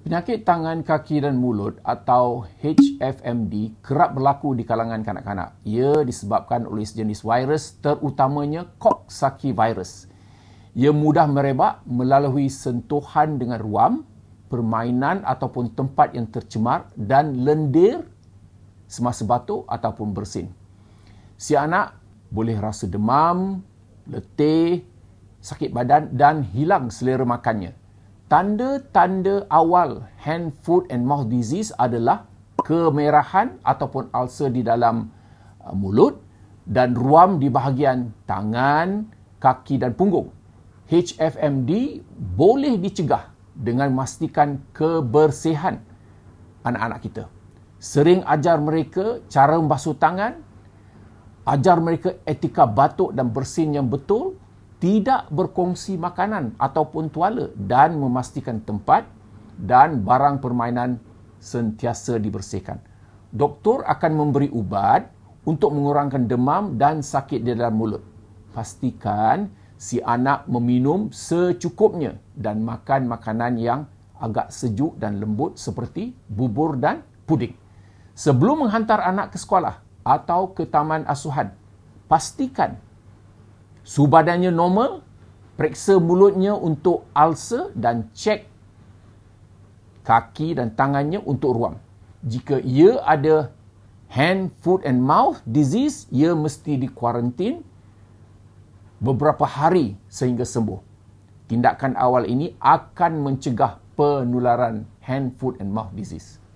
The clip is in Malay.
Penyakit tangan kaki dan mulut atau HFMD kerap berlaku di kalangan kanak-kanak. Ia disebabkan oleh sejenis virus terutamanya Coxsackie virus. Ia mudah merebak melalui sentuhan dengan ruam, permainan ataupun tempat yang tercemar dan lendir semasa batuk ataupun bersin. Si anak boleh rasa demam, letih, sakit badan dan hilang selera makannya tanda-tanda awal hand, foot and mouth disease adalah kemerahan ataupun ulcer di dalam uh, mulut dan ruam di bahagian tangan, kaki dan punggung. HFMD boleh dicegah dengan memastikan kebersihan anak-anak kita. Sering ajar mereka cara membasuh tangan, ajar mereka etika batuk dan bersin yang betul tidak berkongsi makanan ataupun tuala dan memastikan tempat dan barang permainan sentiasa dibersihkan. Doktor akan memberi ubat untuk mengurangkan demam dan sakit di dalam mulut. Pastikan si anak meminum secukupnya dan makan makanan yang agak sejuk dan lembut seperti bubur dan puding. Sebelum menghantar anak ke sekolah atau ke taman asuhan, pastikan Suhu badannya normal, periksa mulutnya untuk ulcer dan cek kaki dan tangannya untuk ruam. Jika ia ada hand, foot and mouth disease, ia mesti dikuarantin beberapa hari sehingga sembuh. Tindakan awal ini akan mencegah penularan hand, foot and mouth disease.